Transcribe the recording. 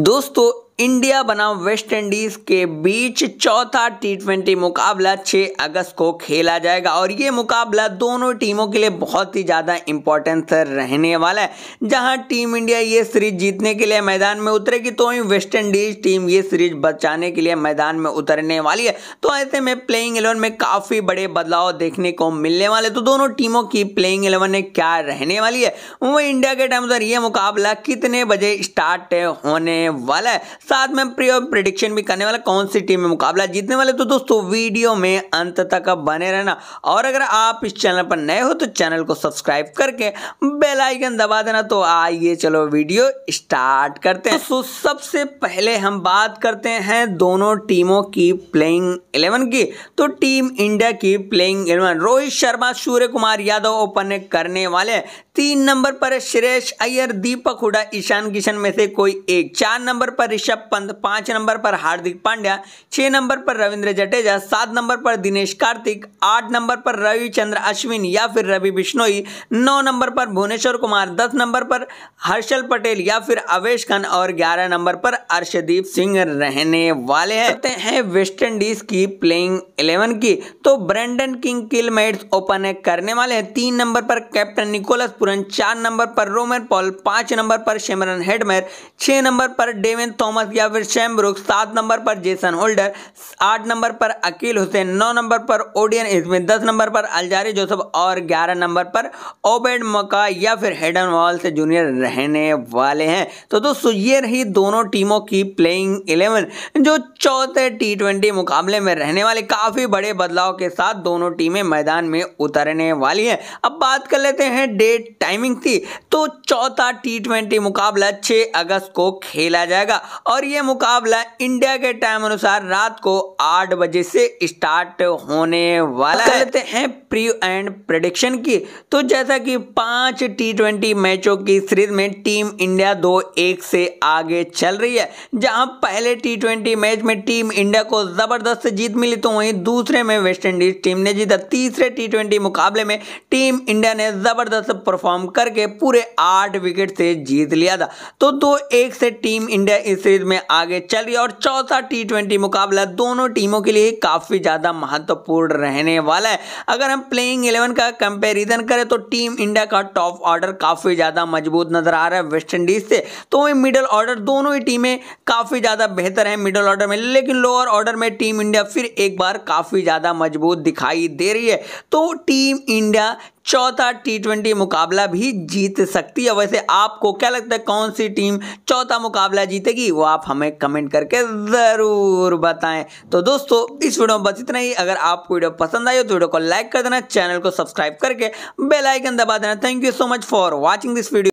दोस्तों इंडिया बनाम West Indies के बीच चौथा टी ट्वेंटी मुकाबला 6 अगस्त को खेला जाएगा और ये मुकाबला दोनों टीमों के लिए बहुत ही ज़्यादा इंपॉर्टेंस रहने वाला है जहां टीम इंडिया ये सीरीज जीतने के लिए मैदान में उतरेगी तो ही वेस्ट इंडीज टीम ये सीरीज बचाने के लिए मैदान में उतरने वाली है तो ऐसे में प्लेइंग एलेवन में काफ़ी बड़े बदलाव देखने को मिलने वाले तो दोनों टीमों की प्लेइंग एलेवन क्या रहने वाली है वो इंडिया के टाइम अनुसार ये मुकाबला कितने बजे स्टार्ट होने वाला है साथ में प्रिडिक्शन भी करने वाला कौन सी टीम में मुकाबला जीतने वाले तो दोस्तों वीडियो में अंत तक बने रहना और अगर आप इस चैनल पर नए हो तो चैनल को सब्सक्राइब करके बेल आइकन दबा देना तो आइए चलो वीडियो स्टार्ट करते हैं तो सबसे पहले हम बात करते हैं दोनों टीमों की प्लेइंग इलेवन की तो टीम इंडिया की playing eleven Rohit Sharma Surya Kumar Yadav open करने वाले तीन नंबर पर श्रेयस अय्यर दीपक हुडा ईशान किशन में से कोई एक चार नंबर पर ऋषभ पंत पांच नंबर पर हार्दिक पांड्या छह नंबर पर रविंद्र जडेजा सात नंबर पर दिनेश कार्तिक आठ नंबर पर रविचंद्र अश्विन या फिर रवि बिश्नोई नौ नंबर पर भुवनेश्वर कुमार दस नंबर पर हर्षल पटेल या फिर अवेश खान और ग्यारह नंबर पर अर्षदीप सिंह रहने वाले हैं है वेस्ट इंडीज की प्लेइंग इलेवन की तो ब्रेंडन किंग किलमेट ओपन करने वाले हैं तीन नंबर पर कैप्टन निकोलस बुरन चार नंबर पर रोमन पॉल पांच नंबर पर शेमरन हेडमेर छह नंबर पर डेविन थॉमस या फिर शैम सात नंबर पर जेसन होल्डर आठ नंबर पर अकील हुसैन नौ नंबर पर ओडियन इसमें दस नंबर पर अलजारी जोसफ और ग्यारह नंबर पर ओबेड मका या फिर हेडन वॉल से जूनियर रहने वाले हैं तो दोस्तों ये रही दोनों टीमों की प्लेइंग इलेवन जो चौथे टी ट्वेंटी मुकाबले में रहने वाले काफ़ी बड़े बदलाव के साथ दोनों टीमें मैदान में उतरने वाली हैं अब बात कर लेते हैं डेट टाइमिंग थी तो चौथा टी ट्वेंटी मुकाबला 6 अगस्त को खेला जाएगा और ये मुकाबला इंडिया के टाइम अनुसार रात को आठ बजे से स्टार्ट होने वाला है लेते हैं प्री एंड प्रडिक्शन की तो जैसा कि पांच टी ट्वेंटी मैचों की सीरीज में टीम इंडिया दो एक से आगे चल रही है जहां पहले टी ट्वेंटी मैच में टीम इंडिया को जबरदस्त जीत मिली तो वहीं दूसरे में वेस्टइंडीज टीम ने जीता तीसरे टी ट्वेंटी मुकाबले में टीम इंडिया ने जबरदस्त परफॉर्म परफॉर्म करके पूरे आठ विकेट से जीत लिया था तो दो एक से टीम इंडिया इस सीरीज में आगे चल रही और चौथा टी ट्वेंटी मुकाबला दोनों टीमों के लिए काफ़ी ज़्यादा महत्वपूर्ण रहने वाला है अगर हम प्लेइंग इलेवन का कंपेरिजन करें तो टीम इंडिया का टॉप ऑर्डर काफ़ी ज़्यादा मजबूत नजर आ रहा है वेस्ट इंडीज से तो वही मिडल ऑर्डर दोनों ही टीमें काफ़ी ज़्यादा बेहतर है मिडल ऑर्डर में लेकिन लोअर ऑर्डर में टीम इंडिया फिर एक बार काफ़ी ज़्यादा मजबूत दिखाई दे रही है तो टीम इंडिया चौथा टी ट्वेंटी मुकाबला भी जीत सकती है वैसे आपको क्या लगता है कौन सी टीम चौथा मुकाबला जीतेगी वो आप हमें कमेंट करके ज़रूर बताएं तो दोस्तों इस वीडियो में बस इतना ही अगर आपको वीडियो पसंद आई हो तो वीडियो को लाइक कर देना चैनल को सब्सक्राइब करके बेलाइकन दबा देना thank you so much for watching this video